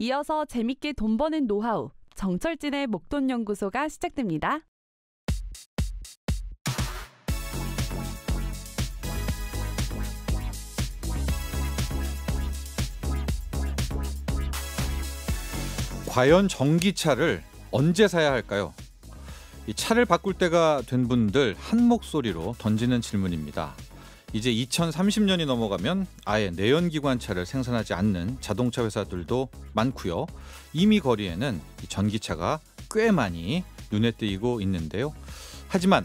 이어서 재밌게 돈 버는 노하우 정철진의 목돈 연구소가 시작됩니다. 과연 전기차를 언제 사야 할까요? 이 차를 바꿀 때가 된 분들 한 목소리로 던지는 질문입니다. 이제 2030년이 넘어가면 아예 내연기관차를 생산하지 않는 자동차 회사들도 많고요. 이미 거리에는 전기차가 꽤 많이 눈에 띄고 있는데요. 하지만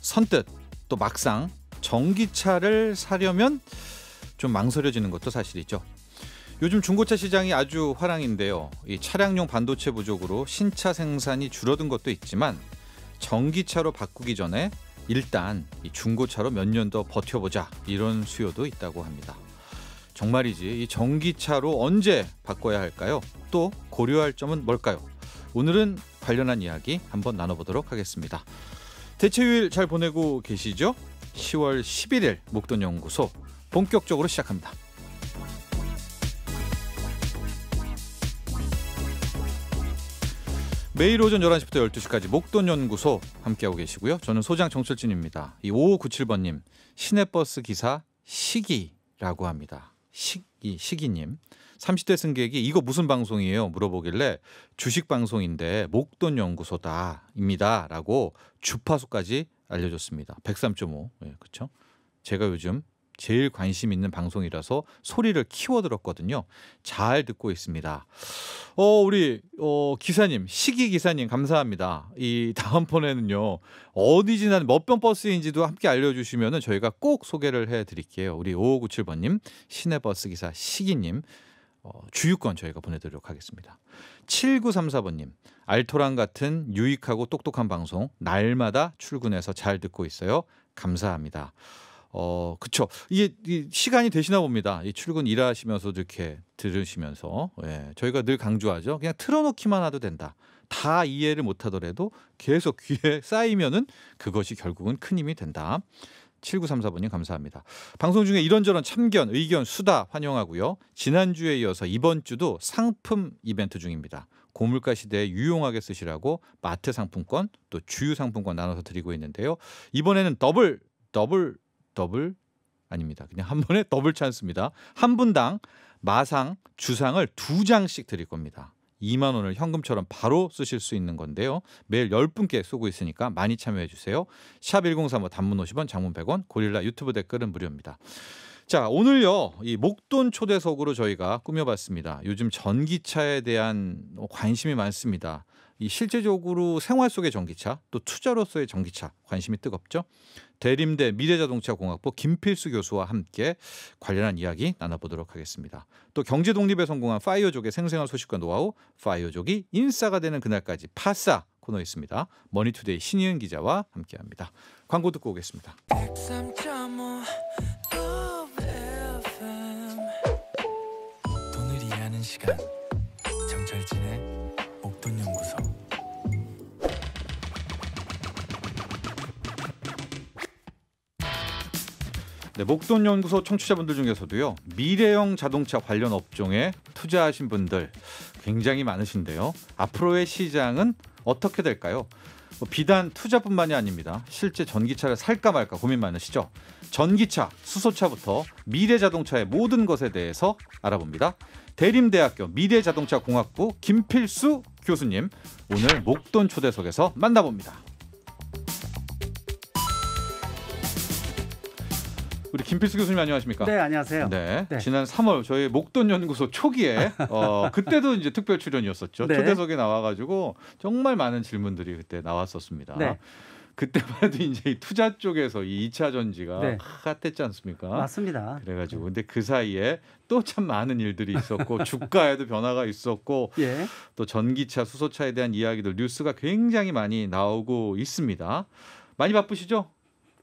선뜻 또 막상 전기차를 사려면 좀 망설여지는 것도 사실이죠. 요즘 중고차 시장이 아주 화랑인데요. 이 차량용 반도체 부족으로 신차 생산이 줄어든 것도 있지만 전기차로 바꾸기 전에 일단 중고차로 몇 년 더 버텨보자 이런 수요도 있다고 합니다. 정말이지 이 전기차로 언제 바꿔야 할까요? 또 고려할 점은 뭘까요? 오늘은 관련한 이야기 한번 나눠보도록 하겠습니다. 대체휴일 잘 보내고 계시죠? 10월 11일 목돈연구소 본격적으로 시작합니다. 매일 오전 11시부터 12시까지 목돈연구소 함께하고 계시고요. 저는 소장 정철진입니다. 이 5597번님, 시내버스 기사 시기라고 합니다. 시기, 시기님. 30대 승객이 이거 무슨 방송이에요? 물어보길래 주식 방송인데 목돈연구소다, 입니다. 라고 주파수까지 알려줬습니다. 103.5. 예, 네, 그쵸? 제가 요즘 제일 관심 있는 방송이라서 소리를 키워 들었거든요. 잘 듣고 있습니다. 어, 우리 어, 기사님, 시기 기사님 감사합니다. 이 다음번에는요. 어디 지난 몇번 버스인지도 함께 알려 주시면 저희가 꼭 소개를 해 드릴게요. 우리 5597번 님, 시내 버스 기사 시기 님. 어, 주유권 저희가 보내드리도록 하겠습니다. 7934번님, 알토란 같은 유익하고 똑똑한 방송, 날마다 출근해서 잘 듣고 있어요. 감사합니다. 어, 그쵸. 이게, 이게 시간이 되시나 봅니다. 이 출근 일하시면서 이렇게 들으시면서. 예, 저희가 늘 강조하죠. 그냥 틀어놓기만 하도 된다. 다 이해를 못하더라도 계속 귀에 쌓이면은 그것이 결국은 큰 힘이 된다. 7934번님 감사합니다. 방송 중에 이런저런 참견, 의견, 수다 환영하고요. 지난주에 이어서 이번 주도 상품 이벤트 중입니다. 고물가 시대에 유용하게 쓰시라고 마트 상품권 또 주유 상품권 나눠서 드리고 있는데요. 이번에는 더블 더블 더블 아닙니다. 그냥 한 번에 더블 찬스입니다. 한 분당 마상 주상을 두 장씩 드릴 겁니다. 2만 원을 현금처럼 바로 쓰실 수 있는 건데요. 매일 10분께 쏘고 있으니까 많이 참여해 주세요. 샵 1035 단문 50원, 장문 100원, 고릴라 유튜브 댓글은 무료입니다. 자, 오늘요. 이 목돈 초대석으로 저희가 꾸며봤습니다. 요즘 전기차에 대한 관심이 많습니다. 이 실제적으로 생활 속의 전기차 또 투자로서의 전기차 관심이 뜨겁죠. 대림대 미래자동차공학부 김필수 교수와 함께 관련한 이야기 나눠보도록 하겠습니다. 또 경제 독립에 성공한 파이어족의 생생한 소식과 노하우, 파이어족이 인싸가 되는 그날까지 파싸 코너 있습니다. 머니투데이 신희은 기자와 함께합니다. 광고 듣고 오겠습니다. 시간. 네, 목돈 연구소 청취자분들 중에서도요 미래형 자동차 관련 업종에 투자하신 분들 굉장히 많으신데요 앞으로의 시장은 어떻게 될까요? 뭐 비단 투자뿐만이 아닙니다. 실제 전기차를 살까 말까 고민 많으시죠? 전기차, 수소차부터 미래 자동차의 모든 것에 대해서 알아봅니다. 대림대학교 미래자동차공학부 김필수 교수님 오늘 목돈 초대석에서 만나봅니다. 우리 김필수 교수님 안녕하십니까? 네, 안녕하세요. 네, 네. 지난 3월 저희 목돈 연구소 초기에 어, 그때도 이제 특별 출연이었었죠. 네. 초대석에 나와가지고 정말 많은 질문들이 그때 나왔었습니다. 네. 그때만 해도 이제 투자 쪽에서 이 2차 전지가 네. 핫했지 않습니까? 맞습니다. 그래가지고 네. 근데 그 사이에 또 참 많은 일들이 있었고 주가에도 변화가 있었고 예. 또 전기차, 수소차에 대한 이야기들 뉴스가 굉장히 많이 나오고 있습니다. 많이 바쁘시죠?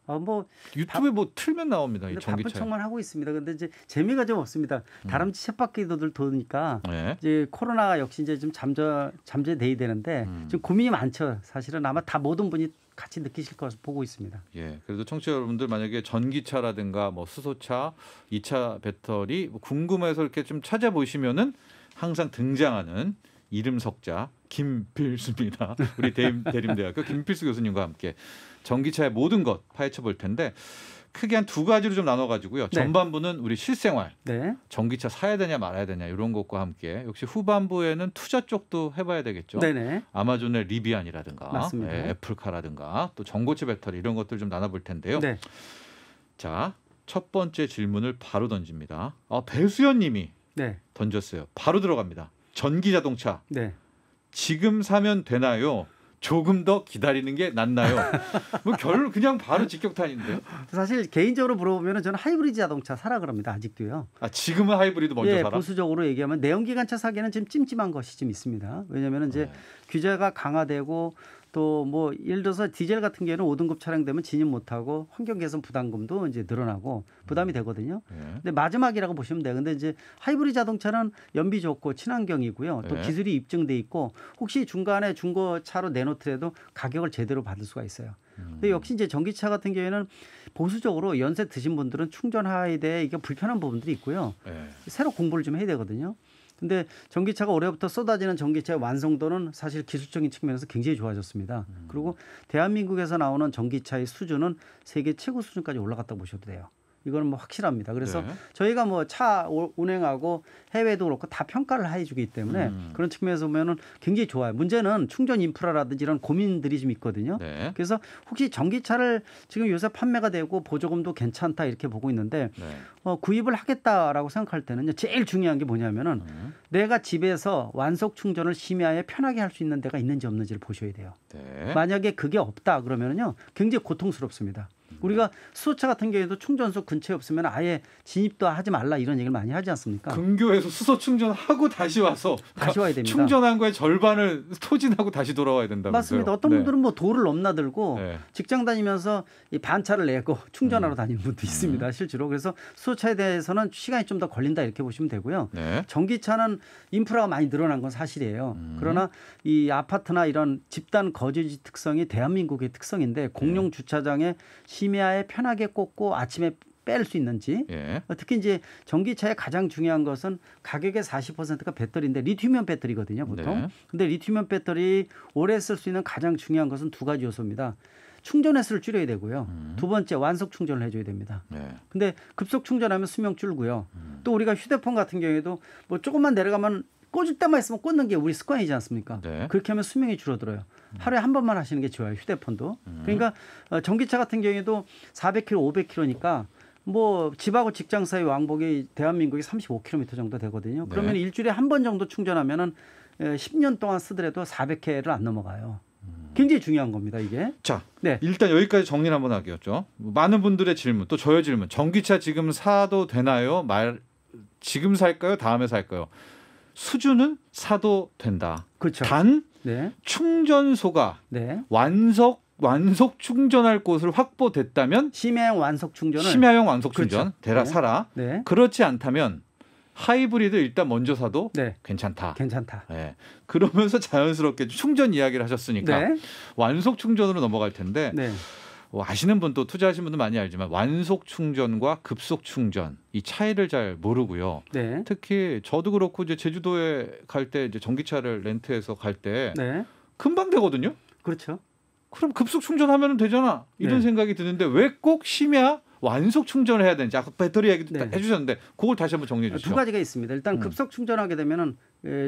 어, 뭐 유튜브에 바, 뭐 틀면 나옵니다. 이 전기차. 바쁜 척만 하고 있습니다. 근데 이제 재미가 좀 없습니다. 음. 다람쥐 쳇바퀴도들 도니까 네. 이제 코로나 역시 이제 좀 잠재 잠재돼야 되는데 음. 지금 고민이 많죠. 사실은 아마 다 모든 분이 같이 느끼실 것을 보고 있습니다. 예. 그래도 청취자 여러분들 만약에 전기차라든가 뭐 수소차, 이차 배터리 뭐 궁금해서 이렇게 좀 찾아보시면은 항상 등장하는 이름 석자 김필수입니다. 우리 대림, 대림대학교 김필수 교수님과 함께 전기차의 모든 것 파헤쳐 볼 텐데 크게 한 두 가지로 좀 나눠가지고요. 네. 전반부는 우리 실생활, 네. 전기차 사야 되냐 말아야 되냐 이런 것과 함께 역시 후반부에는 투자 쪽도 해봐야 되겠죠. 네네. 아마존의 리비안이라든가 네, 애플카라든가 또 전고체 배터리 이런 것들 좀 나눠볼 텐데요. 네. 자, 첫 번째 질문을 바로 던집니다. 아, 배수연님이 네. 던졌어요. 바로 들어갑니다. 전기 자동차. 네. 지금 사면 되나요? 조금 더 기다리는 게 낫나요? 뭐 결 그냥 바로 직격탄인데요. 사실 개인적으로 물어보면 저는 하이브리드 자동차 사라 그럽니다. 아직도요. 아 지금은 하이브리드 먼저 예, 사라. 보수적으로 얘기하면 내연기관차 사기는 지금 찜찜한 것이 좀 있습니다. 왜냐하면 이제 어. 규제가 강화되고 또뭐 예를 들어서 디젤 같은 경우는 5등급 차량 되면 진입 못하고 환경 개선 부담금도 이제 늘어나고 부담이 음. 되거든요. 예. 근데 마지막이라고 보시면 돼요. 근데 이제 하이브리 자동차는 연비 좋고 친환경이고요. 또 예. 기술이 입증돼 있고 혹시 중간에 중고차로 내놓더라도 가격을 제대로 받을 수가 있어요. 근데 음. 역시 이제 전기차 같은 경우에는 보수적으로 연세 드신 분들은 충전하에 대해 이게 불편한 부분들이 있고요. 예. 새로 공부를 좀 해야 되거든요. 근데 전기차가 올해부터 쏟아지는 전기차의 완성도는 사실 기술적인 측면에서 굉장히 좋아졌습니다. 음. 그리고 대한민국에서 나오는 전기차의 수준은 세계 최고 수준까지 올라갔다고 보셔도 돼요. 이거는 뭐 확실합니다. 그래서 네. 저희가 뭐 차 운행하고 해외도 그렇고 다 평가를 해주기 때문에 음. 그런 측면에서 보면은 굉장히 좋아요. 문제는 충전 인프라라든지 이런 고민들이 좀 있거든요. 네. 그래서 혹시 전기차를 지금 요새 판매가 되고 보조금도 괜찮다 이렇게 보고 있는데 네. 어, 구입을 하겠다라고 생각할 때는 제일 중요한 게 뭐냐면은 음. 내가 집에서 완속 충전을 심야에 편하게 할 수 있는 데가 있는지 없는지를 보셔야 돼요. 네. 만약에 그게 없다 그러면요 굉장히 고통스럽습니다. 우리가 수소차 같은 경우에도 충전소 근처에 없으면 아예 진입도 하지 말라 이런 얘기를 많이 하지 않습니까? 근교에서 수소 충전하고 다시 와서 다시 와야 됩니다. 충전한 거의 절반을 소진하고 다시 돌아와야 된다. 맞습니다. 어떤 네. 분들은 뭐 도를 넘나들고 네. 직장 다니면서 이 반차를 내고 충전하러 음. 다니는 분도 음. 있습니다. 실제로 그래서 수소차에 대해서는 시간이 좀 더 걸린다 이렇게 보시면 되고요. 네. 전기차는 인프라가 많이 늘어난 건 사실이에요. 음. 그러나 이 아파트나 이런 집단 거주지 특성이 대한민국의 특성인데 공용 네. 주차장에 시 히미아에 편하게 꽂고 아침에 뺄 수 있는지 예. 어, 특히 이제 전기차의 가장 중요한 것은 가격의 40%가 배터리인데 리튬이온 배터리거든요 보통 네. 근데 리튬이온 배터리 오래 쓸 수 있는 가장 중요한 것은 두 가지 요소입니다 충전 횟수를 줄여야 되고요. 음. 두 번째 완속 충전을 해줘야 됩니다. 네. 근데 급속 충전하면 수명 줄고요. 음. 또 우리가 휴대폰 같은 경우에도 뭐 조금만 내려가면 꽂을 때만 있으면 꽂는 게 우리 습관이지 않습니까? 네. 그렇게 하면 수명이 줄어들어요. 음. 하루에 한 번만 하시는 게 좋아요. 휴대폰도. 음. 그러니까 어, 전기차 같은 경우에도 400km, 500km니까 뭐 집하고 직장 사이 왕복이 대한민국이 35km 정도 되거든요. 네. 그러면 네. 일주일에 한 번 정도 충전하면은 10년 예, 동안 쓰더라도 400회를 안 넘어가요. 음. 굉장히 중요한 겁니다, 이게. 자, 네. 일단 여기까지 정리 한번 하겠죠. 많은 분들의 질문, 또 저의 질문. 전기차 지금 사도 되나요? 말 지금 살까요? 다음에 살까요? 수준은 사도 된다. 그렇죠. 단 네. 충전소가 네. 완속 완속 충전할 곳을 확보됐다면 심야형 완속 충전을 심야형 완속 충전 그렇죠. 대라 네. 사라. 네. 그렇지 않다면 하이브리드 일단 먼저 사도 네. 괜찮다. 괜찮다. 네. 그러면서 자연스럽게 충전 이야기를 하셨으니까 네. 완속 충전으로 넘어갈 텐데 네. 뭐 아시는 분도 투자하신 분도 많이 알지만 완속 충전과 급속 충전 이 차이를 잘 모르고요. 네. 특히 저도 그렇고 이제 제주도에 갈 때 이제 전기차를 렌트해서 갈때 네. 금방 되거든요. 그렇죠. 그럼 급속 충전하면 되잖아 이런 네. 생각이 드는데 왜 꼭 심야 완속 충전을 해야 되는지 아까 배터리 얘기도 네. 해주셨는데 그걸 다시 한번 정리해 주세요두 아, 가지가 있습니다. 일단 음. 급속 충전하게 되면은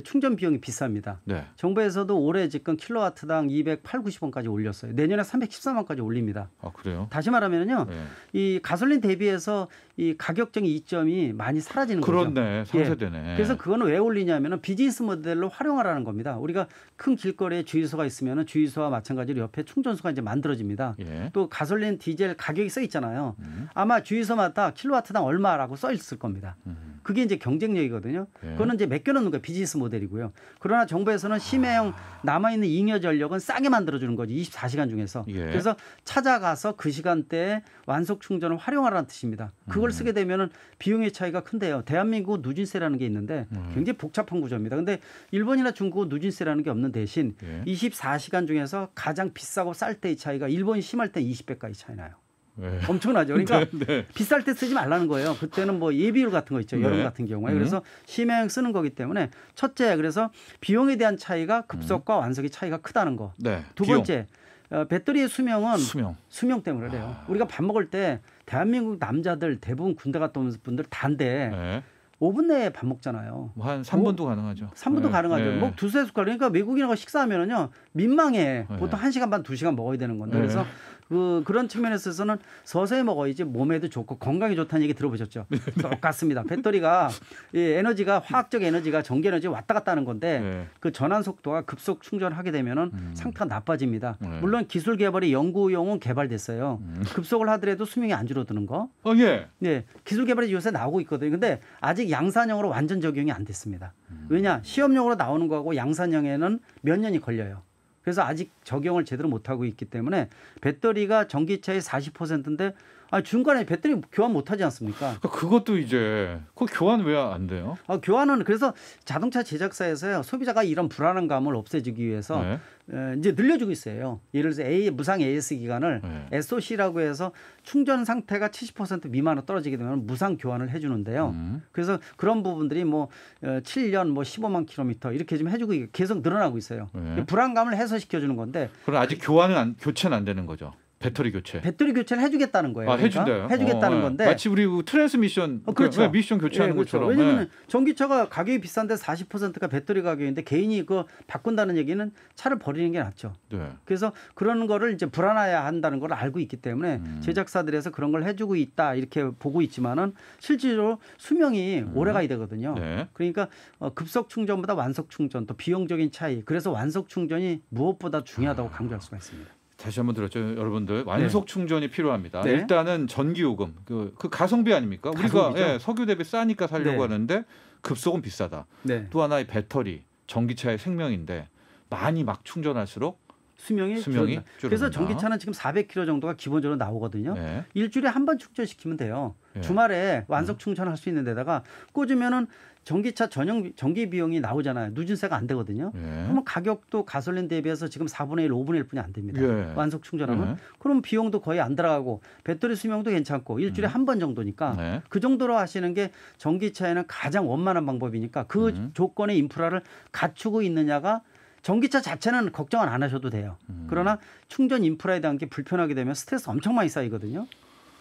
충전 비용이 비쌉니다. 네. 정부에서도 올해 지금 킬로와트당 2 8 90원까지 올렸어요. 내년에 313원까지 올립니다. 아 그래요? 다시 말하면요, 네. 이 가솔린 대비해서 이 가격적인 이점이 많이 사라지는 그렇네. 거죠. 그렇네, 상쇄되네. 예. 그래서 그건 왜 올리냐면은 비즈니스 모델로 활용하라는 겁니다. 우리가 큰 길거리에 주유소가 있으면은 주유소와 마찬가지로 옆에 충전소가 이제 만들어집니다. 예. 또 가솔린, 디젤 가격이 써 있잖아요. 음. 아마 주유소마다 킬로와트당 얼마라고 써 있을 겁니다. 음. 그게 이제 경쟁력이거든요. 예. 그거는 이제 맡겨놓는 거예요. 비즈니스 서비스 모델이고요. 그러나 정부에서는 심해형 남아있는 잉여 전력은 싸게 만들어주는 거죠. 24시간 중에서. 예. 그래서 찾아가서 그 시간대에 완속 충전을 활용하라는 뜻입니다. 그걸 음. 쓰게 되면은 비용의 차이가 큰데요. 대한민국 누진세라는 게 있는데 음. 굉장히 복잡한 구조입니다. 근데 일본이나 중국은 누진세라는 게 없는 대신 24시간 예. 중에서 가장 비싸고 쌀 때의 차이가 일본이 심할 때 20배까지 차이 나요. 네. 엄청나죠. 그러니까 네, 네. 비쌀 때 쓰지 말라는 거예요. 그때는 뭐 예비율 같은 거 있죠. 네. 여름 같은 경우에. 음. 그래서 심해행 쓰는 거기 때문에 첫째 그래서 비용에 대한 차이가 급속과 음. 완속의 차이가 크다는 거. 네, 두 번째 어, 배터리의 수명은 수명, 수명 때문에 그래요. 아. 우리가 밥 먹을 때 대한민국 남자들 대부분 군대 갔다 오는 분들 단데 5분 내에 밥 먹잖아요. 뭐한 3분도 뭐, 가능하죠. 3분도 네. 가능하죠. 네. 뭐 두 세 숟갈. 그러니까 외국인하고 식사하면은요, 민망해. 네. 보통 1시간 반, 2시간 먹어야 되는 건데. 그래서 그 그런 측면에서는 있어 서서히 먹어야지 몸에도 좋고 건강에 좋다는 얘기 들어보셨죠? 네. 똑같습니다. 배터리가 이 에너지가 화학적 에너지가 전기 에너지 왔다 갔다 하는 건데 네. 그 전환 속도가 급속 충전하게 되면은 음. 상태가 나빠집니다. 네. 물론 기술 개발이 연구용은 개발됐어요. 음. 급속을 하더라도 수명이 안 줄어드는 거. 어 예. 네. 기술 개발이 요새 나오고 있거든요. 근데 아직 양산형으로 완전 적용이 안 됐습니다. 음. 왜냐? 시험용으로 나오는 거하고 양산형에는 몇 년이 걸려요. 그래서 아직 적용을 제대로 못하고 있기 때문에 배터리가 전기차의 40%인데 아 중간에 배터리 교환 못 하지 않습니까? 그러니까 그것도 이제 그 교환 왜 안 돼요? 아 교환은 그래서 자동차 제작사에서요 소비자가 이런 불안한 감을 없애주기 위해서 네. 에, 이제 늘려주고 있어요. 예를 들어서 A, 무상 AS 기간을 네. SOC라고 해서 충전 상태가 70% 미만으로 떨어지게 되면 무상 교환을 해주는데요. 음. 그래서 그런 부분들이 뭐 7년 어, 뭐 15만 킬로미터 이렇게 좀 해주고 계속 늘어나고 있어요. 네. 불안감을 해소시켜주는 건데. 그럼 아직 교환은 안, 교체는 안 되는 거죠? 배터리 교체. 배터리 교체를 해주겠다는 거예요. 아, 그러니까? 해준대요. 해주겠다는 어, 어, 어. 건데. 마치 우리 그 트랜스미션 어, 그, 그렇죠. 왜 네, 미션 교체하는 예, 그렇죠. 것처럼. 왜냐하면 예. 네. 전기차가 가격이 비싼데 40%가 배터리 가격인데 개인이 그 바꾼다는 얘기는 차를 버리는 게 낫죠. 네. 그래서 그런 거를 이제 불안해야 한다는 걸 알고 있기 때문에 음. 제작사들에서 그런 걸 해주고 있다 이렇게 보고 있지만은 실제로 수명이 음. 오래 가야 되거든요. 네. 그러니까 어, 급속 충전보다 완속 충전 또 비용적인 차이. 그래서 완속 충전이 무엇보다 중요하다고 아. 강조할 수가 있습니다. 다시 한 번 들었죠, 여러분들 네. 완속 충전이 필요합니다. 네. 일단은 전기 요금 그, 그 가성비 아닙니까? 우리가 예, 석유 대비 싸니까 살려고 네. 하는데 급속은 비싸다. 네. 또 하나의 배터리, 전기차의 생명인데 많이 막 충전할수록 수명이, 수명이 줄어든다. 그래서 전기차는 지금 400km 정도가 기본적으로 나오거든요. 네. 일주일에 한 번 충전시키면 돼요. 네. 주말에 완속 음. 충전할 수 있는 데다가 꽂으면은 전기차 전용 전기 비용이 나오잖아요. 누진세가 안 되거든요. 예. 그러면 가격도 가솔린 대비해서 지금 4분의 1, 5분의 1뿐이 안 됩니다. 예. 완속 충전하면 예. 그럼 비용도 거의 안 들어가고 배터리 수명도 괜찮고 일주일에 음. 한번 정도니까 네. 그 정도로 하시는 게 전기차에는 가장 원만한 방법이니까 그 음. 조건의 인프라를 갖추고 있느냐가 전기차 자체는 걱정은 안 하셔도 돼요. 음. 그러나 충전 인프라에 대한 게 불편하게 되면 스트레스 엄청 많이 쌓이거든요.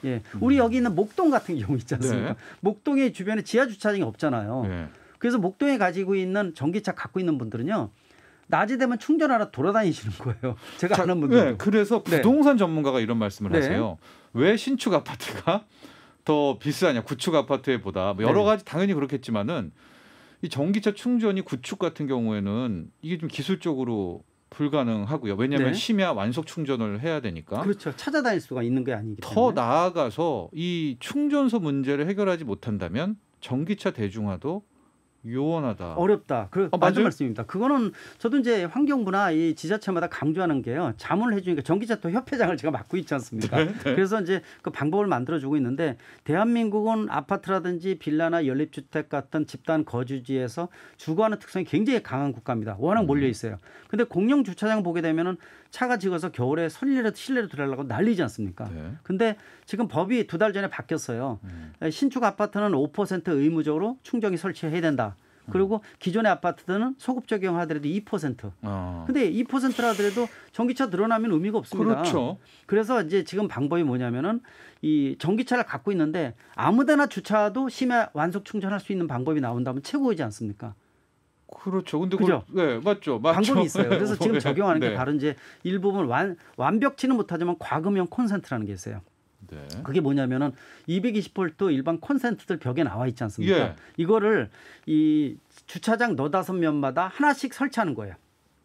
예. 음. 우리 여기 있는 목동 같은 경우 있지 않습니까? 네. 목동의 주변에 지하 주차장이 없잖아요. 네. 그래서 목동에 가지고 있는 전기차 갖고 있는 분들은요. 낮이 되면 충전하러 돌아다니시는 거예요. 제가 자, 아는 분들. 네, 그래서 네. 부동산 전문가가 이런 말씀을 네. 하세요. 왜 신축 아파트가 더 비싸냐? 구축 아파트보다뭐 여러 네. 가지 당연히 그렇겠지만은 이 전기차 충전이 구축 같은 경우에는 이게 좀 기술적으로 불가능하고요. 왜냐하면 네. 심야 완속 충전을 해야 되니까. 그렇죠. 찾아다닐 수가 있는 게 아니기 때문에. 더 나아가서 이 충전소 문제를 해결하지 못한다면 전기차 대중화도 요원하다. 어렵다. 그 아, 어, 맞는 말씀입니다. 그거는 저도 이제 환경부나 이 지자체마다 강조하는 게요. 자문을 해주니까 전기자토 협회장을 제가 맡고 있지 않습니까? 네, 네. 그래서 이제 그 방법을 만들어주고 있는데 대한민국은 아파트라든지 빌라나 연립주택 같은 집단 거주지에서 주거하는 특성이 굉장히 강한 국가입니다. 워낙 몰려 있어요. 음. 근데 공영 주차장 보게 되면은 차가 지어서 겨울에 설리라도 실내로 들어가려고 난리지 않습니까? 네. 근데 지금 법이 두 달 전에 바뀌었어요. 음. 신축 아파트는 5% 의무적으로 충전기 설치해야 된다. 음. 그리고 기존의 아파트들은 소급 적용하더라도 2%. 어. 근데 2%라 하더라도 전기차 늘어나면 의미가 없습니다. 그렇죠. 그래서 이제 지금 방법이 뭐냐면은 이 전기차를 갖고 있는데 아무데나 주차도 심야 완속 충전할 수 있는 방법이 나온다면 최고이지 않습니까? 그렇죠. 근데 그죠? 그 네, 맞죠. 맞죠. 방법이 있어요. 그래서 지금 네, 적용하는 게 네. 바로 이제 일부분 완 완벽치는 못하지만 과금형 콘센트라는 게 있어요. 네. 그게 뭐냐면은 220V 일반 콘센트들 벽에 나와 있지 않습니까? 예. 이거를 이 주차장 너다섯 면마다 하나씩 설치하는 거예요.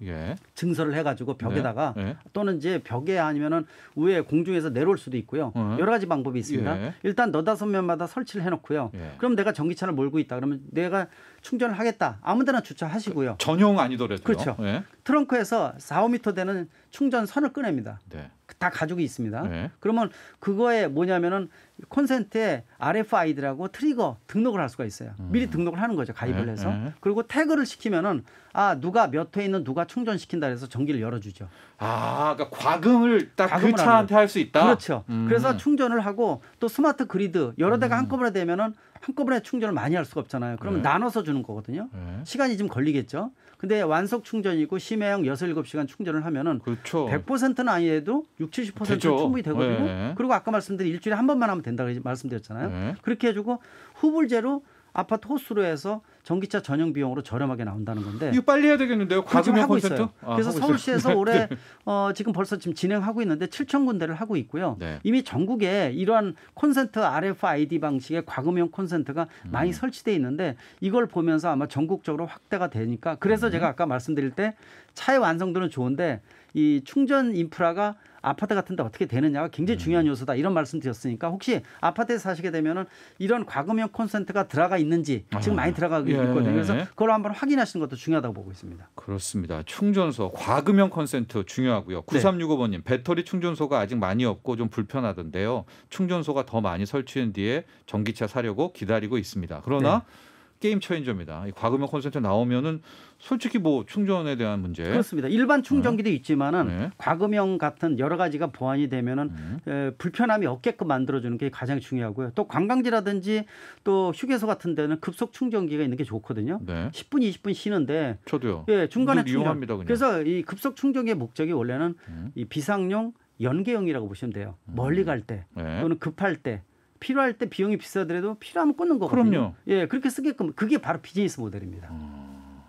예. 증설을 해가지고 벽에다가 네. 네. 또는 이제 벽에 아니면은 위에 공중에서 내려올 수도 있고요. 네. 여러 가지 방법이 있습니다. 예. 일단 너다섯 면마다 설치를 해놓고요. 예. 그럼 내가 전기차를 몰고 있다. 그러면 내가 충전을 하겠다. 아무데나 주차하시고요. 전용 아니더라도 그렇죠. 트렁크에서 4, 5미터 되는 충전선을 꺼냅니다. 네. 다 가지고 있습니다. 네. 그러면 그거에 뭐냐면은 콘센트에 RFID라고 트리거 등록을 할 수가 있어요. 음. 미리 등록을 하는 거죠. 가입을 네. 해서. 네. 그리고 태그를 시키면은 아, 누가 몇 회 있는 누가 충전시킨다 해서 전기를 열어 주죠. 아, 그러니까 과금을 딱 그 차한테 할 수 있다. 그렇죠. 음. 그래서 충전을 하고 또 스마트 그리드 여러 대가 음. 한꺼번에 되면은 한꺼번에 충전을 많이 할 수가 없잖아요. 그러면 네. 나눠서 주는 거거든요. 네. 시간이 좀 걸리겠죠. 근데 완속 충전이고 심해형 6, 7시간 충전을 하면은 그렇죠. 100%는 아니에도 60, 70%는 되죠. 충분히 되거든요. 네. 그리고 아까 말씀드린 일주일에 한 번만 하면 된다고 말씀드렸잖아요. 네. 그렇게 해주고 후불제로 아파트 호수로 해서 전기차 전용 비용으로 저렴하게 나온다는 건데 이거 빨리 해야 되겠는데요? 지금 하고 콘센트? 있어요. 아, 그래서 하고 서울시에서 있어요. 네. 올해 네. 어, 지금 벌써 지금 진행하고 있는데 7천 군데를 하고 있고요. 네. 이미 전국에 이러한 콘센트 RFID 방식의 과금형 콘센트가 음. 많이 설치돼 있는데 이걸 보면서 아마 전국적으로 확대가 되니까 그래서 음. 제가 아까 말씀드릴 때 차의 완성도는 좋은데 이 충전 인프라가 아파트 같은 데 어떻게 되느냐가 굉장히 음. 중요한 요소다 이런 말씀 드렸으니까 혹시 아파트에 사시게 되면은 이런 과금형 콘센트가 들어가 있는지 지금 많이 아, 들어가 고 예. 있거든요. 그래서 그걸 한번 확인하시는 것도 중요하다고 보고 있습니다. 그렇습니다. 충전소 과금형 콘센트 중요하고요. 9365번님 배터리 충전소가 아직 많이 없고 좀 불편하던데요. 충전소가 더 많이 설치된 뒤에 전기차 사려고 기다리고 있습니다. 그러나 네. 게임 체인저입니다. 과금형 콘센트 나오면은 솔직히 뭐 충전에 대한 문제 그렇습니다. 일반 충전기도 네. 있지만은 네. 과금형 같은 여러 가지가 보완이 되면은 네. 에, 불편함이 없게끔 만들어주는 게 가장 중요하고요. 또 관광지라든지 또 휴게소 같은 데는 급속 충전기가 있는 게 좋거든요. 10분 20분 쉬는데 저도요. 예, 중간에 충전. 합니다그래서이 급속 충전기의 목적이 원래는 음. 이 비상용 연계형이라고 보시면 돼요. 멀리 음. 갈때 네. 또는 급할 때 필요할 때 비용이 비싸더라도 필요하면 끊는 거거든요. 그럼요. 예, 그렇게 쓰게끔 그게 바로 비즈니스 모델입니다. 음...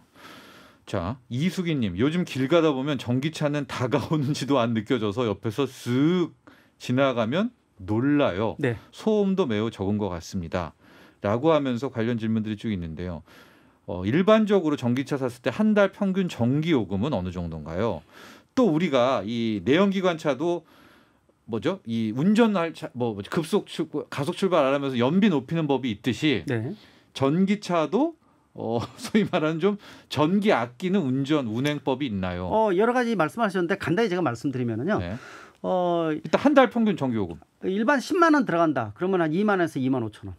자 이수기님 요즘 길 가다 보면 전기차는 다가오는지도 안 느껴져서 옆에서 쓱 지나가면 놀라요. 네. 소음도 매우 적은 것 같습니다. 라고 하면서 관련 질문들이 쭉 있는데요. 어, 일반적으로 전기차 샀을 때 한 달 평균 전기 요금은 어느 정도인가요? 또 우리가 이 내연기관차도 뭐죠? 이 운전할 차, 뭐 급속 출구 가속 출발 안 하면서 연비 높이는 법이 있듯이 네. 전기차도 어, 소위 말하는 좀 전기 아끼는 운전 운행법이 있나요? 어, 여러 가지 말씀하셨는데 간단히 제가 말씀드리면은요. 네. 어, 일단 한 달 평균 전기 요금. 일반 10만 원 들어간다. 그러면 한 2만 원에서 2만 5천 원.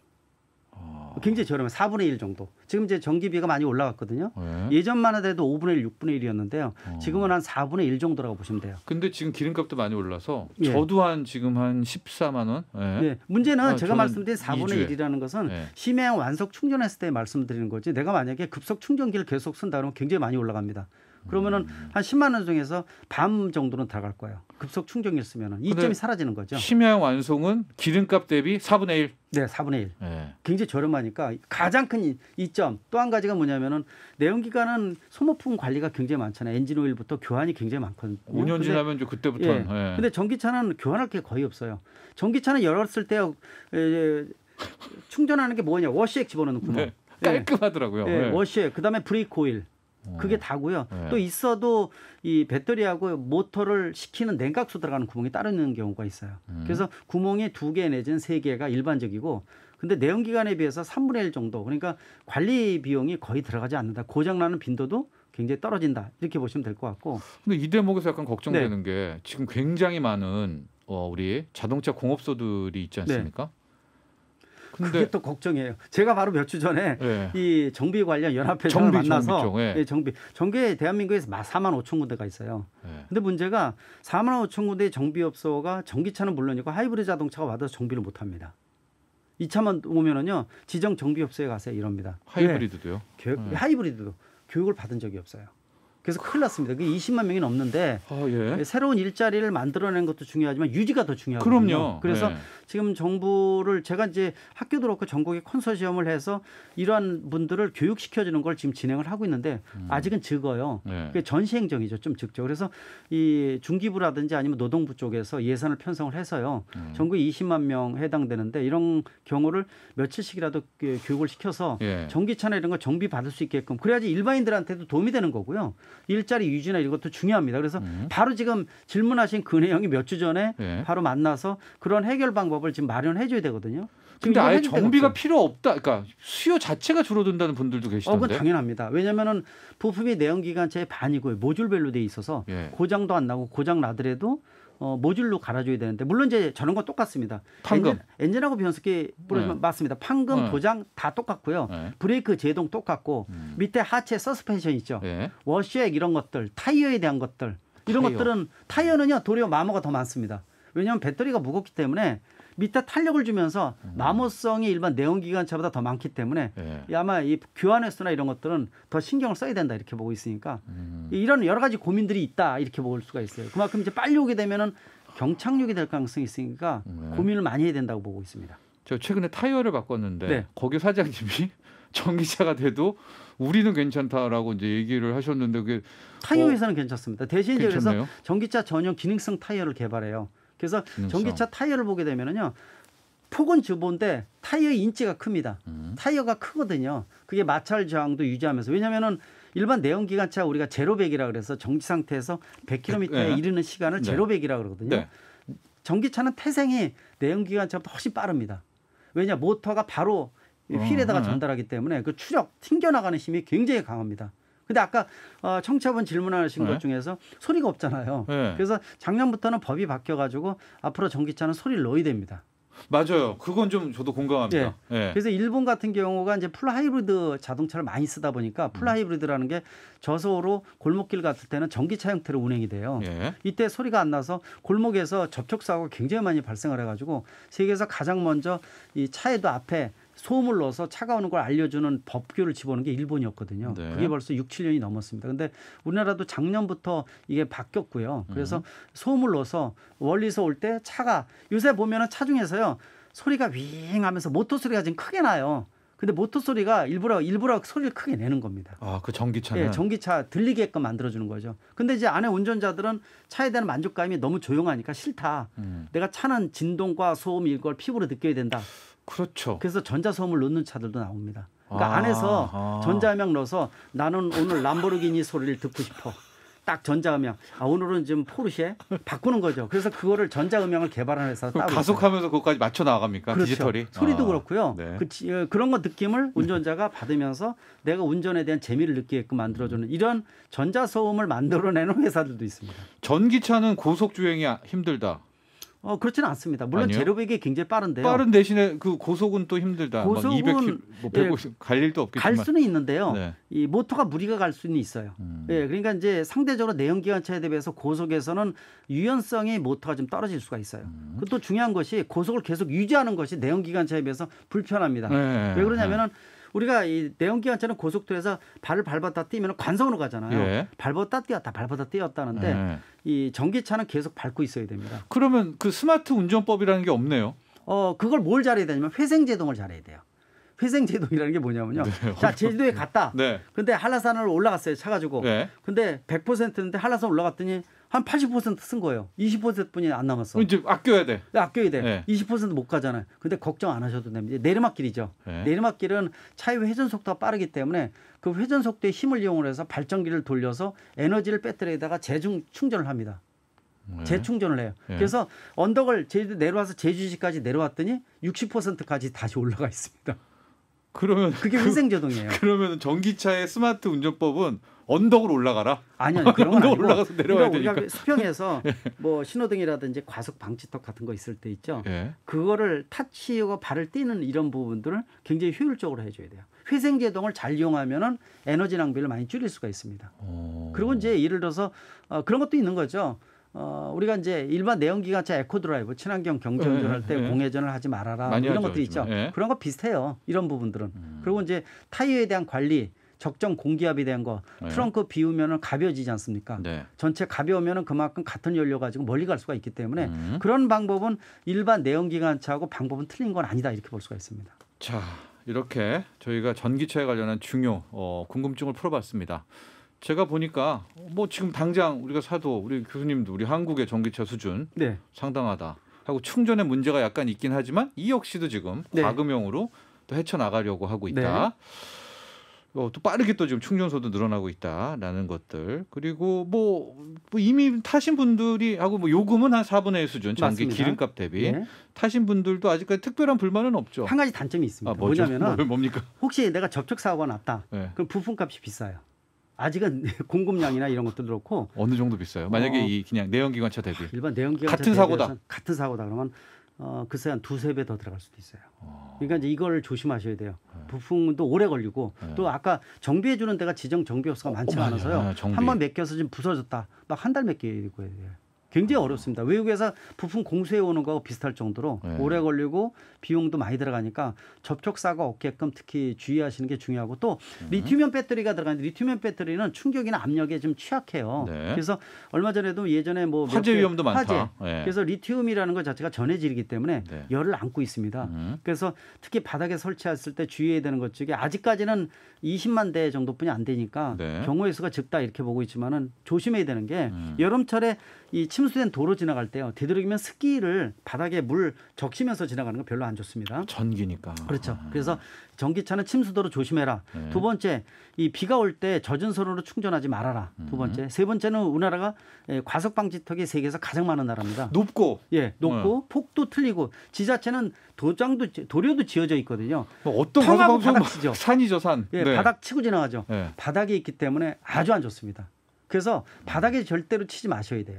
굉장히 저렴해요. 4분의 1 정도. 지금 이제 전기비가 많이 올라갔거든요. 네. 예. 전만 해도 5분의 1, 6분의 1이었는데요. 어. 지금은 한 4분의 1 정도라고 보시면 돼요. 근데 지금 기름값도 많이 올라서 예. 저도 한 지금 한 14만 원. 예. 예. 문제는 아, 제가 말씀드린 4분의 2주에. 1이라는 것은 예. 심해양 완속 충전했을 때 말씀드리는 거지. 내가 만약에 급속 충전기를 계속 쓴다 그러면 굉장히 많이 올라갑니다. 그러면은 한 10만 원 중에서 반 정도는 들어갈 거예요. 급속 충전기였으면 이점이 사라지는 거죠. 심야 완성은 기름값 대비 4분의 1. 네, 4분의 1. 네. 예. 굉장히 저렴하니까 가장 큰 이점 또 한 가지가 뭐냐면은 내용기관은 소모품 관리가 굉장히 많잖아요. 엔진 오일부터 교환이 굉장히 많거든요. 5년 근데, 지나면 이제 그때부터. 예. 네. 근데 전기차는 교환할 게 거의 없어요. 전기차는 열었을 때 충전하는 게 뭐냐? 워시액 집어넣는 구멍. 네. 예. 깔끔하더라고요. 예, 워시액. 그다음에 브레이크 오일. 그게 다고요. 네. 또 있어도 이 배터리하고 모터를 식히는 냉각수 들어가는 구멍이 따로 있는 경우가 있어요. 음. 그래서 구멍이 두개 내지는 세 개가 일반적이고 근데 내연기관에 비해서 삼분의일 정도 그러니까 관리 비용이 거의 들어가지 않는다. 고장나는 빈도도 굉장히 떨어진다. 이렇게 보시면 될 것 같고. 근데 이 대목에서 약간 걱정되는 네. 게 지금 굉장히 많은 어, 우리 자동차 공업소들이 있지 않습니까? 네. 근데... 그게 또 걱정이에요. 제가 바로 몇 주 전에 네. 이 정비 관련 연합회를 정비, 만나서 정비, 쪽, 예. 예. 정비 정계 대한민국에서 4만 5천 군데가 있어요. 예. 근데 문제가 4만 5천 군데 정비업소가 전기차는 물론이고 하이브리드 자동차가 와서 정비를 못합니다. 이 차만 오면은요 지정 정비업소에 가세요 이럽니다. 하이브리드도요? 교 네. 예. 하이브리드도 교육을 받은 적이 없어요. 그래서 큰일 났습니다. 그 20만 명이 넘는데 어, 예. 새로운 일자리를 만들어낸 것도 중요하지만 유지가 더 중요하거든요. 그럼요. 그래서 예. 지금 정부를 제가 이제 학교도 그렇고 전국에 컨소시엄을 해서 이러한 분들을 교육시켜주는 걸 지금 진행을 하고 있는데 음. 아직은 적어요. 예. 그게 전시행정이죠. 좀 적죠. 그래서 이 중기부라든지 아니면 노동부 쪽에서 예산을 편성을 해서요. 음. 전국에 20만 명 해당되는데 이런 경우를 며칠씩이라도 교육을 시켜서 예. 전기차나 이런 걸 정비 받을 수 있게끔 그래야지 일반인들한테도 도움이 되는 거고요. 일자리 유지나 이것도 중요합니다. 그래서 음. 바로 지금 질문하신 근혜영이 몇 주 전에 네. 바로 만나서 그런 해결 방법을 지금 마련해 줘야 되거든요. 근데 아예 정비가 필요 없다. 그러니까 수요 자체가 줄어든다는 분들도 계시던데. 어, 그건 당연합니다. 왜냐면은 부품이 내연 기관차의 반이고요. 모듈별로 돼 있어서 예. 고장도 안 나고 고장 나더라도 어, 모듈로 갈아줘야 되는데 물론 이제 저런 건 똑같습니다. 판금 엔진, 하고 변속기 뿌리면 네. 맞습니다. 판금 네. 도장 다 똑같고요. 네. 브레이크 제동 똑같고 음. 밑에 하체 서스펜션 있죠. 네. 워시액 이런 것들 타이어에 대한 것들 이런 타이어. 것들은 타이어는요 도리어 마모가 더 많습니다. 왜냐하면 배터리가 무겁기 때문에 밑에 탄력을 주면서 음. 마모성이 일반 내연기관차보다 더 많기 때문에 예. 아마 이 교환 횟수나 이런 것들은 더 신경을 써야 된다 이렇게 보고 있으니까 음. 이런 여러 가지 고민들이 있다 이렇게 볼 수가 있어요. 그만큼 이제 빨리 오게 되면은 경착륙이 될 가능성이 있으니까 네. 고민을 많이 해야 된다고 보고 있습니다. 저 최근에 타이어를 바꿨는데 네. 거기 사장님이 전기차가 돼도 우리는 괜찮다라고 이제 얘기를 하셨는데 그게 타이어 어. 회사는 어, 괜찮습니다. 대신 이제 그래서 전기차 전용 기능성 타이어를 개발해요. 그래서 기능성. 그렇죠. 전기차 타이어를 보게 되면은요. 폭은 주보데 타이어 의 인치가 큽니다. 음. 타이어가 크거든요. 그게 마찰 저항도 유지하면서 왜냐면은 일반 내연기관차 우리가 제로백이라 그래서 정지 상태에서 100km에 네. 이르는 시간을 네. 제로백이라 그러거든요. 네. 전기차는 태생이 내연기관차보다 훨씬 빠릅니다. 왜냐 모터가 바로 어, 휠에다가 네. 전달하기 때문에 그 추력 튕겨나가는 힘이 굉장히 강합니다. 근데 아까 어, 청취자분 질문하신 네. 것 중에서 소리가 없잖아요. 네. 그래서 작년부터는 법이 바뀌어가지고 앞으로 전기차는 소리를 넣어야 됩니다. 맞아요. 그건 좀 저도 공감합니다. 네. 네. 그래서 일본 같은 경우가 이제 플라이브리드 자동차를 많이 쓰다 보니까 플라이브리드라는게 음. 저소로 골목길 같을 때는 전기차 형태로 운행이 돼요. 네. 이때 소리가 안 나서 골목에서 접촉 사고가 굉장히 많이 발생을 해가지고 세계에서 가장 먼저 이 차에도 앞에 소음을 넣어서 차가 오는 걸 알려주는 법규를 집어넣은 게 일본이었거든요. 네. 그게 벌써 6, 7년이 넘었습니다. 근데 우리나라도 작년부터 이게 바뀌었고요. 그래서 음. 소음을 넣어서 원리서올 때 차가 요새 보면은 차 중에서요 소리가 윙 하면서 모터 소리가 지금 크게 나요. 근데 모터 소리가 일부러 일부러 소리를 크게 내는 겁니다. 아, 그 전기차는 예, 전기차 들리게끔 만들어 주는 거죠. 근데 이제 안에 운전자들은 차에 대한 만족감이 너무 조용하니까 싫다. 음. 내가 차는 진동과 소음 이걸 피부로 느껴야 된다. 그렇죠. 그래서 전자소음을 넣는 차들도 나옵니다. 그러니까 아, 안에서 아. 전자음향 넣어서 나는 오늘 람보르기니 소리를 듣고 싶어. 딱 전자음향. 아 오늘은 지금 포르쉐 바꾸는 거죠. 그래서 그거를 전자음향을 개발하는 회사 따로 가속하면서 그것까지 맞춰 나갑니까? 그렇죠. 디지털이 소리도 아, 그렇고요. 네. 그, 어, 그런 것 느낌을 네. 운전자가 받으면서 내가 운전에 대한 재미를 느끼게끔 만들어주는 이런 전자 소음을 만들어내는 회사들도 있습니다. 전기차는 고속 주행이 힘들다. 어 그렇지는 않습니다. 물론 아니요? 제로백이 굉장히 빠른데요. 빠른 대신에 그 고속은 또 힘들다. 고속은 200km, 뭐 150, 예, 갈 일도 없겠지만 갈 수는 있는데요. 네. 이 모터가 무리가 갈 수는 있어요. 음. 예, 그러니까 이제 상대적으로 내연기관차에 대비해서 고속에서는 유연성이 모터가 좀 떨어질 수가 있어요. 음. 그또 중요한 것이 고속을 계속 유지하는 것이 내연기관차에 비해서 불편합니다. 네, 왜 그러냐면은. 네. 우리가 이 내연기관차는 고속도로에서 발을 밟았다 뛰면 관성으로 가잖아요. 예. 밟았다 뛰었다 밟았다 뛰었다는데 예. 이 전기차는 계속 밟고 있어야 됩니다. 그러면 그 스마트 운전법이라는 게 없네요. 어 그걸 뭘 잘해야 되냐면 회생 제동을 잘해야 돼요. 회생 제동이라는 게 뭐냐면요. 네. 자 제주도에 갔다. 네. 근데 한라산을 올라갔어요 차 가지고. 네. 근데 100%인데 한라산 올라갔더니 한 80%쓴 거예요. 20%뿐이 안 남았어. 이제 아껴야 돼. 네, 아껴야 돼. 네. 20%못 가잖아요. 근데 걱정 안 하셔도 됩니다. 내리막길이죠. 네. 내리막길은 차의 회전 속도가 빠르기 때문에 그 회전 속도의 힘을 이용을 해서 발전기를 돌려서 에너지를 배터리에다가 재중 충전을 합니다. 네. 재충전을 해요. 네. 그래서 언덕을 제주 내려와서 제주시까지 내려왔더니 60%까지 다시 올라가 있습니다. 그러면 그게 회생제동이에요. 그, 러면 전기차의 스마트 운전법은 언덕을 올라가라. 아니요, 그런 언 올라가서 그러니까 내려와야 그러니까 되니까. 그 수평에서 예. 뭐 신호등이라든지 과속 방지턱 같은 거 있을 때 있죠. 예. 그거를 타치고 발을 띄는 이런 부분들을 굉장히 효율적으로 해줘야 돼요. 회생제동을 잘 이용하면은 에너지 낭비를 많이 줄일 수가 있습니다. 오. 어. 그리고 이제 예를 들어서 어, 그런 것도 있는 거죠. 어, 우리가 이제 일반 내연기관차 에코드라이브 친환경 경전전 할때 예, 예. 공회전을 하지 말아라 이런 하죠, 것들이 있죠. 예. 그런 거 비슷해요. 이런 부분들은. 음. 그리고 이제 타이어에 대한 관리 적정 공기압에 대한 거 트렁크 비우면은 가벼워지지 않습니까? 네. 전체 가벼우면은 그만큼 같은 연료 가지고 멀리 갈 수가 있기 때문에 음. 그런 방법은 일반 내연기관차하고 방법은 틀린 건 아니다 이렇게 볼 수가 있습니다. 자 이렇게 저희가 전기차에 관련한 중요 어, 궁금증을 풀어봤습니다. 제가 보니까 뭐 지금 당장 우리가 사도 우리 교수님도 우리 한국의 전기차 수준 네. 상당하다 하고 충전의 문제가 약간 있긴 하지만 이 역시도 지금 네. 과금형으로 또 헤쳐나가려고 하고 있다. 네. 어, 또 빠르게 또 지금 충전소도 늘어나고 있다라는 것들 그리고 뭐, 뭐 이미 타신 분들이 하고 뭐 요금은 한 4분의 1 수준 전기 맞습니다. 기름값 대비 네. 타신 분들도 아직까지 특별한 불만은 없죠. 한 가지 단점이 있습니다. 아, 뭐냐면 뭐, 혹시 내가 접촉 사고가 났다. 네. 그럼 부품값이 비싸요. 아직은 공급량이나 이런 것도 그렇고 어느 정도 비싸요? 만약에 어, 이 그냥 내연기관차 대비 일반 내연기관차 같은 사고다 같은 사고다 그러면 어, 글쎄 한 두세 배 더 들어갈 수도 있어요. 어. 그러니까 이제 이걸 조심하셔야 돼요. 네. 부품도 오래 걸리고 네. 또 아까 정비해 주는 데가 지정 정비업소가 어, 많지 어, 않아서요. 네, 한번 맡겨서 지금 부서졌다. 막 한달 맡기고 해야 돼요. 굉장히 어렵습니다. 외국에서 부품 공수해 오는 거하고 비슷할 정도로 네. 오래 걸리고 비용도 많이 들어가니까 접촉사가 없게끔 특히 주의하시는 게 중요하고 또 음. 리튬이온 배터리가 들어가는데 리튬이온 배터리는 충격이나 압력에 좀 취약해요. 네. 그래서 얼마 전에도 예전에 뭐 화재 위험도 화재. 많다. 예. 네. 그래서 리튬이라는 것 자체가 전해질이기 때문에 네. 열을 안고 있습니다. 음. 그래서 특히 바닥에 설치했을 때 주의해야 되는 것 중에 아직까지는 20만 대 정도뿐이 안 되니까 네. 경우의 수가 적다 이렇게 보고 있지만은 조심해야 되는 게 음. 여름철에 이침 침수된 도로 지나갈 때요. 되도록이면 스키를 바닥에 물 적시면서 지나가는 거 별로 안 좋습니다. 전기니까. 그렇죠. 아. 그래서 전기차는 침수도로 조심해라. 네. 두 번째, 이 비가 올 때 젖은 선으로 충전하지 말아라. 두 음. 번째. 세 번째는 우리나라가 예, 과속 방지턱이 세계에서 가장 많은 나라입니다. 높고 예, 높고 네. 폭도 틀리고 지자체는 도장도 도료도 지어져 있거든요. 뭐 어떤 과속 방지죠 뭐 산이죠, 산. 예, 네. 바닥 치고 지나가죠. 네. 바닥에 있기 때문에 아주 안 좋습니다. 그래서 바닥에 절대로 치지 마셔야 돼요.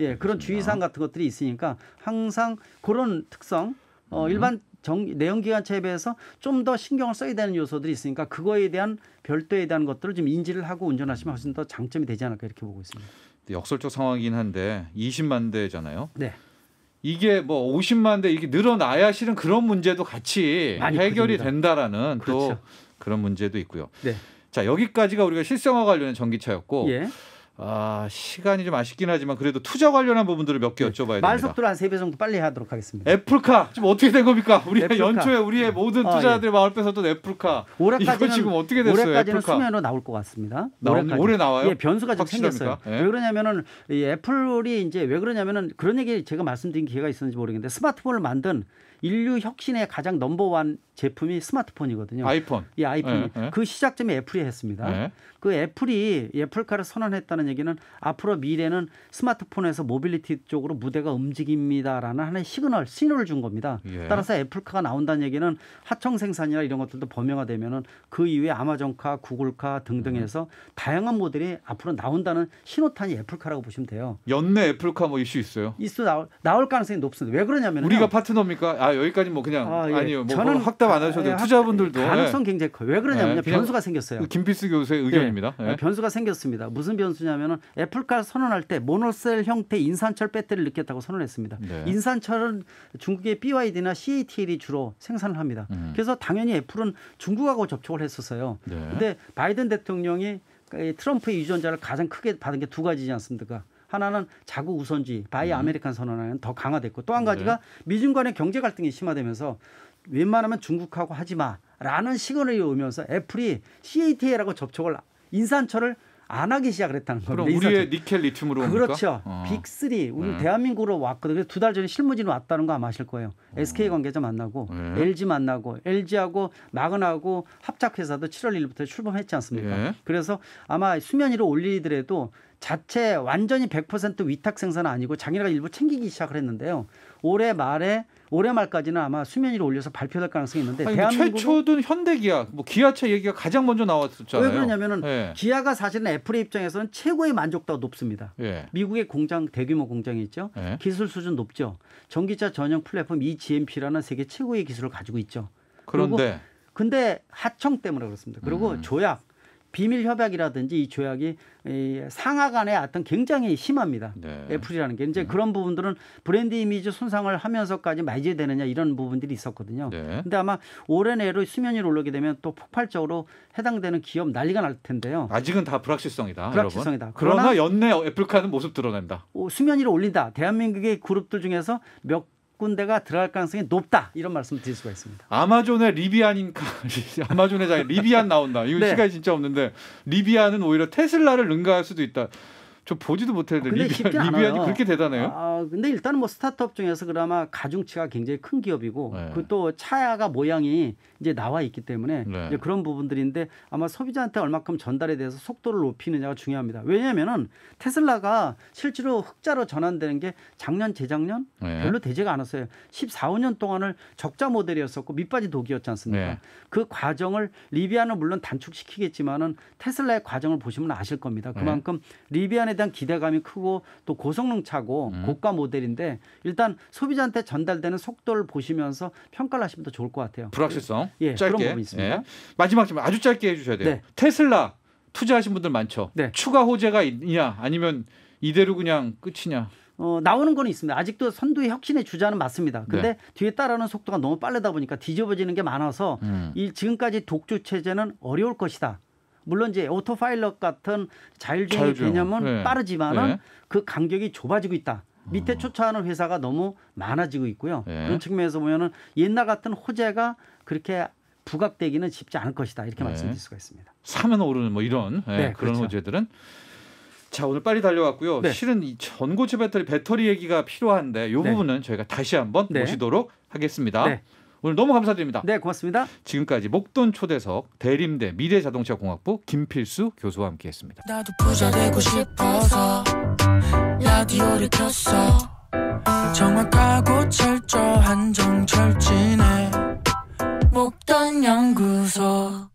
예, 그런 주의사항 같은 것들이 있으니까 항상 그런 특성 어, 음. 일반 정, 내연기관차에 비해서 좀 더 신경을 써야 되는 요소들이 있으니까 그거에 대한 별도에 대한 것들을 좀 인지를 하고 운전하시면 훨씬 더 장점이 되지 않을까 이렇게 보고 있습니다. 역설적 상황이긴 한데 20만 대잖아요. 네. 이게 뭐 50만 대 이게 늘어나야 실은 그런 문제도 같이 해결이 커니다 된다라는 그렇죠. 또 그런 문제도 있고요. 네. 자 여기까지가 우리가 실생활 관련된 전기차였고. 예. 아, 시간이 좀 아쉽긴 하지만 그래도 투자 관련한 부분들을 몇개 네. 여쭤봐야 됩니다. 말속도한 3배 정도 빨리 하도록 하겠습니다. 애플카 지금 어떻게 된 겁니까? 우리 연초에 우리의 네. 모든 투자자들 아, 예. 마을 뺏었던 애플카. 올해까지는 지금 어떻게 됐어요? 올해까지는 애플카. 수면으로 나올 것 같습니다. 올해까지. 올해 나와요? 예, 변수가 좀 생겼어요. 예. 왜 그러냐면은 애플이 이제 왜 그러냐면은 그런 얘기 제가 말씀드린 기회가 있었는지 모르겠는데 스마트폰을 만든 인류 혁신의 가장 넘버원 제품이 스마트폰이거든요. 아이폰. 예, 아이폰이. 예, 예. 그 시작점이 애플이 했습니다. 예. 그 애플이 애플카를 선언했다는 얘기는 앞으로 미래는 스마트폰에서 모빌리티 쪽으로 무대가 움직입니다라는 하나의 시그널, 신호를 준 겁니다. 예. 따라서 애플카가 나온다는 얘기는 하청 생산이나 이런 것들도 범용화되면은 그 이후에 아마존카, 구글카 등등해서 음. 다양한 모델이 앞으로 나온다는 신호탄이 애플카라고 보시면 돼요. 연내 애플카 뭐 이슈 있어요? 이슈 나올, 나올 가능성이 높습니다. 왜 그러냐면 우리가 파트너입니까? 아 여기까지 뭐 그냥 아, 예. 니요 뭐 저는 확답 안 하셔도 예, 투자분들도 예. 가능성 굉장히 커요. 왜 그러냐면요. 예, 변수가 생겼어요. 그 김필수 교수의 의견. 아닙니다. 네. 네. 변수가 생겼습니다. 무슨 변수냐면은 애플카 선언할 때 모노셀 형태 인산철 배터리를 넣겠다고 선언했습니다. 네. 인산철은 중국의 BYD나 CATL이 주로 생산을 합니다. 음. 그래서 당연히 애플은 중국하고 접촉을 했었어요. 그런데 네. 바이든 대통령이 트럼프의 유전자를 가장 크게 받은 게 두 가지지 않습니까? 하나는 자국 우선주의, 바이 음. 아메리칸 선언하는더 강화됐고 또한 네. 가지가 미중 간의 경제 갈등이 심화되면서 웬만하면 중국하고 하지 마라는 시그널이 오면서 애플이 CATA라고 접촉을 인산철을 안 하기 시작을 했다는 겁니다. 그럼 우리의 니켈 리튬으로 그렇죠. 어. 빅3 우리 네. 대한민국으로 왔거든요. 두 달 전에 실무진이 왔다는 거 아마 아실 거예요. 어. SK 관계자 만나고 네. LG 만나고 LG하고 마그나하고 합작회사도 7월 1일부터 출범했지 않습니까? 네. 그래서 아마 수면 위로 올리더라도 자체 완전히 100% 위탁 생산은 아니고 장인네가 일부 챙기기 시작을 했는데요. 올해 말에 올해 말까지는 아마 수면 위로 올려서 발표될 가능성이 있는데 아니, 뭐 대한민국 최초든 현대 기아, 뭐 기아차 얘기가 가장 먼저 나왔었잖아요. 왜 그러냐면은 예. 기아가 사실은 애플의 입장에서는 최고의 만족도가 높습니다. 예. 미국의 공장 대규모 공장이 있죠. 예. 기술 수준 높죠. 전기차 전용 플랫폼 eGMP라는 세계 최고의 기술을 가지고 있죠. 그런데 근데 하청 때문에 그렇습니다. 그리고 음. 조약 비밀 협약이라든지 이 조약이 이 상하 간의 어떤 굉장히 심합니다. 네. 애플이라는 게 이제 네. 그런 부분들은 브랜드 이미지 손상을 하면서까지 말지되느냐 이런 부분들이 있었거든요. 네. 근데 아마 올해 내로 수면 위로 올르게 되면 또 폭발적으로 해당되는 기업 난리가 날 텐데요. 아직은 다 불확실성이다. 불확실성이다. 그러나, 그러나, 연내 애플카는 모습 드러낸다. 수면 위로 올린다. 대한민국의 그룹들 중에서 몇 군대가 들어갈 가능성이 높다 이런 말씀 을 드릴 수가 있습니다. 아마존의 리비안인가 아마존의 장 리비안 나온다. 이거 네. 시간이 진짜 없는데 리비안은 오히려 테슬라를 능가할 수도 있다. 저 보지도 못했는데 근데 리비안, 쉽지 리비안이 그렇게 대단해요? 아, 근데 아, 아, 일단 뭐 스타트업 중에서 그나마 가중치가 굉장히 큰 기업이고 네. 그또 차가 모양이 이제 나와 있기 때문에 네. 이제 그런 부분들인데 아마 소비자한테 얼마큼 전달에 대해서 속도를 높이느냐가 중요합니다. 왜냐면은 테슬라가 실제로 흑자로 전환되는 게 작년 재작년 네. 별로 되지가 않았어요. 14, 5년 동안을 적자 모델이었었고 밑바지 독이었지 않습니까? 네. 그 과정을 리비안은 물론 단축시키겠지만은 테슬라의 과정을 보시면 아실 겁니다. 네. 그만큼 리비안의 생산에 대한 기대감이 크고 또 고성능 차고 음. 고가 모델인데 일단 소비자한테 전달되는 속도를 보시면서 평가를 하시면 더 좋을 것 같아요. 불확실성. 예, 짧게. 그런 부분 있습니다. 예. 마지막 좀 아주 짧게 해주셔야 돼요. 네. 테슬라 투자하신 분들 많죠. 네. 추가 호재가 있냐 아니면 이대로 그냥 끝이냐. 어, 나오는 건 있습니다. 아직도 선두의 혁신의 주자는 맞습니다. 네. 근데 네. 뒤에 따라오는 속도가 너무 빠르다 보니까 뒤집어지는 게 많아서 음. 이 지금까지 독주 체제는 어려울 것이다. 물론 이제 오토파일럿 같은 자율주행, 자율주행. 개념은 네. 빠르지만은 네. 그 간격이 좁아지고 있다. 밑에 음. 초차하는 회사가 너무 많아지고 있고요. 네. 그런 측면에서 보면은 옛날 같은 호재가 그렇게 부각되기는 쉽지 않을 것이다. 이렇게 말씀드릴 수가 있습니다. 사면 오르는 뭐 이런 그런 그렇죠. 호재들은 자 오늘 빨리 달려왔고요. 네. 실은 이 전고체 배터리 배터리 얘기가 필요한데 이 부분은 네. 저희가 다시 한번 네. 모시도록 하겠습니다. 오늘 너무 감사드립니다. 네, 고맙습니다. 지금까지 목돈 초대석 대림대 미래자동차공학부 김필수 교수와 함께했습니다. 나도 부자 되고 싶어서 라디오를 켰어 정확하고 철저한 정철진의 목돈 연구소